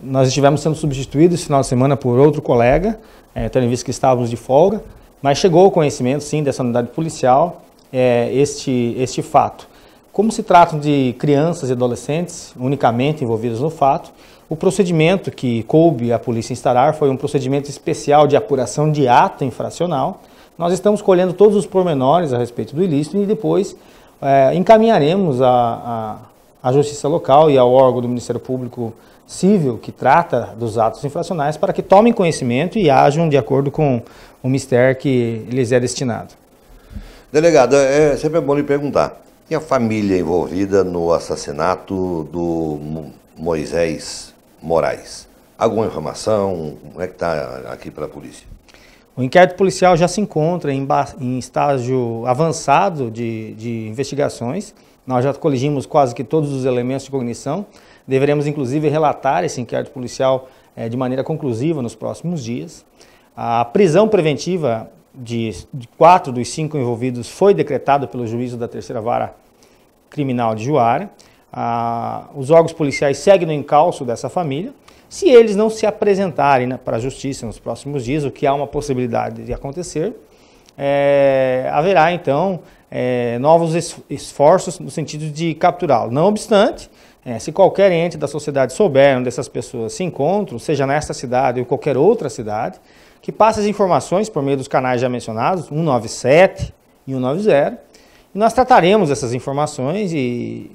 Nós estivemos sendo substituídos esse final de semana por outro colega, é, tendo visto que estávamos de folga, mas chegou o conhecimento, sim, dessa unidade policial, é, este, este fato. Como se tratam de crianças e adolescentes unicamente envolvidos no fato, o procedimento que coube a polícia instalar foi um procedimento especial de apuração de ato infracional. Nós estamos colhendo todos os pormenores a respeito do ilícito e depois é, encaminharemos a, a à Justiça Local e ao órgão do Ministério Público Civil que trata dos atos infracionais para que tomem conhecimento e ajam de acordo com o mistério que lhes é destinado. Delegado, é, é sempre bom lhe perguntar. E a família envolvida no assassinato do Moisés Moraes? Alguma informação? Como é que está aqui para a polícia? O inquérito policial já se encontra em, em estágio avançado de, de investigações. Nós já coligimos quase que todos os elementos de cognição. Deveremos, inclusive, relatar esse inquérito policial eh, de maneira conclusiva nos próximos dias. A prisão preventiva de, quatro dos cinco envolvidos foi decretada pelo juízo da terceira vara criminal de Juara os órgãos policiais seguem no encalço dessa família. Se eles não se apresentarem né, para a justiça nos próximos dias, o que há uma possibilidade de acontecer, é, haverá então é, novos esforços no sentido de capturá-lo. Não obstante, é, se qualquer ente da sociedade souber onde essas pessoas se encontram, seja nesta cidade ou qualquer outra cidade, que passe as informações por meio dos canais já mencionados, 197 e 190, e nós trataremos essas informações e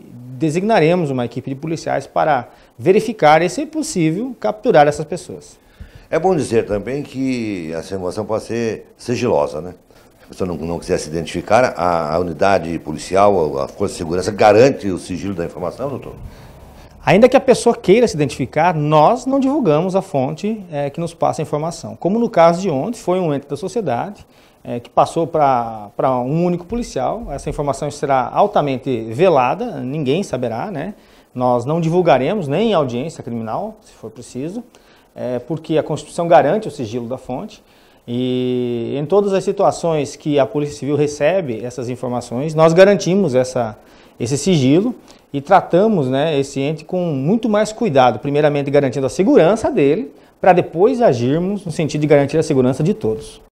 designaremos uma equipe de policiais para verificar e, se possível, capturar essas pessoas. É bom dizer também que essa informação pode ser sigilosa, né? Se a pessoa não, não quiser se identificar, a, a unidade policial, a Força de Segurança, garante o sigilo da informação, doutor? Ainda que a pessoa queira se identificar, nós não divulgamos a fonte é, que nos passa a informação. Como no caso de ontem, foi um ente da sociedade é, que passou para um único policial. Essa informação será altamente velada, ninguém saberá, né? Nós não divulgaremos nem em audiência criminal, se for preciso, é, porque a Constituição garante o sigilo da fonte. E em todas as situações que a Polícia Civil recebe essas informações, nós garantimos essa, esse sigilo e tratamos né, esse ente com muito mais cuidado, primeiramente garantindo a segurança dele, para depois agirmos no sentido de garantir a segurança de todos.